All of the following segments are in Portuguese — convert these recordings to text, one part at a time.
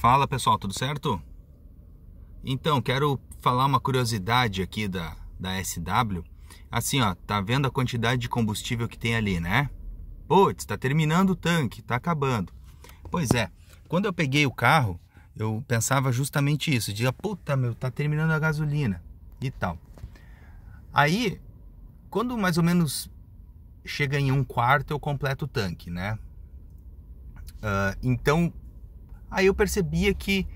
Fala pessoal, tudo certo? Então, quero falar uma curiosidade aqui da, da SW. Assim, ó, tá vendo a quantidade de combustível que tem ali, né? Putz, tá terminando o tanque, tá acabando. Pois é, quando eu peguei o carro, eu pensava justamente isso, dizia, puta meu, tá terminando a gasolina e tal. Aí, quando mais ou menos chega em um quarto, eu completo o tanque, né? Uh, então, Aí eu percebia que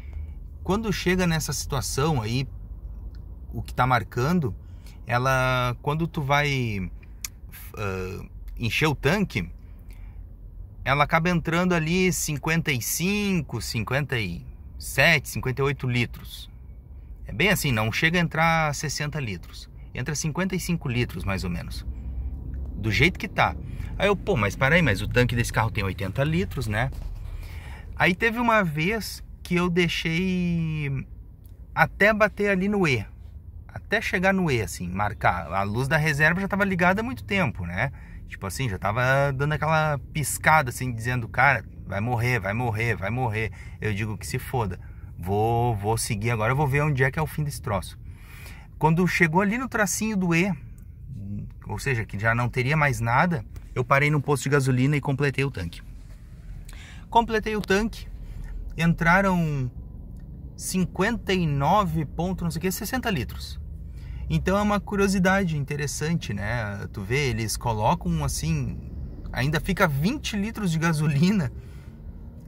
quando chega nessa situação aí, o que está marcando, ela, quando tu vai uh, encher o tanque, ela acaba entrando ali 55, 57, 58 litros. É bem assim, não chega a entrar 60 litros. Entra 55 litros mais ou menos. Do jeito que tá. Aí eu, pô, mas peraí, mas o tanque desse carro tem 80 litros, né? Aí teve uma vez que eu deixei até bater ali no E. Até chegar no E, assim, marcar. A luz da reserva já estava ligada há muito tempo, né? Tipo assim, já estava dando aquela piscada, assim, dizendo, cara, vai morrer, vai morrer, vai morrer. Eu digo que se foda. Vou, vou seguir agora, vou ver onde é que é o fim desse troço. Quando chegou ali no tracinho do E, ou seja, que já não teria mais nada, eu parei num posto de gasolina e completei o tanque. Completei o tanque. Entraram 59 pontos, não sei o que, 60 litros. Então é uma curiosidade interessante, né? Tu vê, eles colocam assim, ainda fica 20 litros de gasolina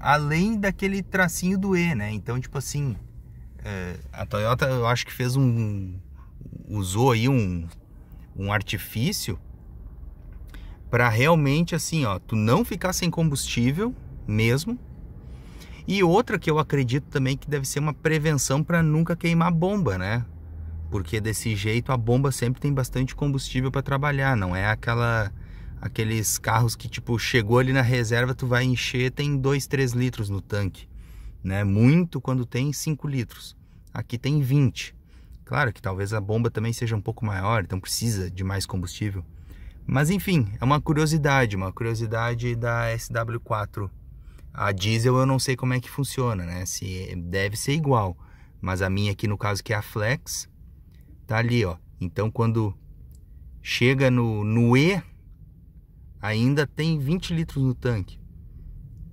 além daquele tracinho do E, né? Então, tipo assim, é, a Toyota eu acho que fez um. usou aí um, um artifício para realmente assim, ó, tu não ficar sem combustível mesmo. E outra que eu acredito também que deve ser uma prevenção para nunca queimar bomba, né? Porque desse jeito a bomba sempre tem bastante combustível para trabalhar, não é aquela aqueles carros que tipo chegou ali na reserva, tu vai encher, tem 2, 3 litros no tanque, né? Muito quando tem 5 litros. Aqui tem 20. Claro que talvez a bomba também seja um pouco maior, então precisa de mais combustível. Mas enfim, é uma curiosidade, uma curiosidade da SW4 a diesel eu não sei como é que funciona, né? Se deve ser igual, mas a minha aqui no caso que é a Flex, tá ali, ó. Então quando chega no, no E, ainda tem 20 litros no tanque.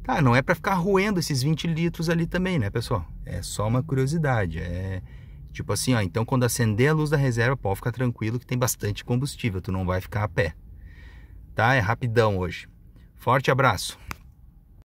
Tá, não é para ficar roendo esses 20 litros ali também, né, pessoal? É só uma curiosidade, é... Tipo assim, ó, então quando acender a luz da reserva, pode ficar tranquilo que tem bastante combustível, tu não vai ficar a pé. Tá? É rapidão hoje. Forte abraço.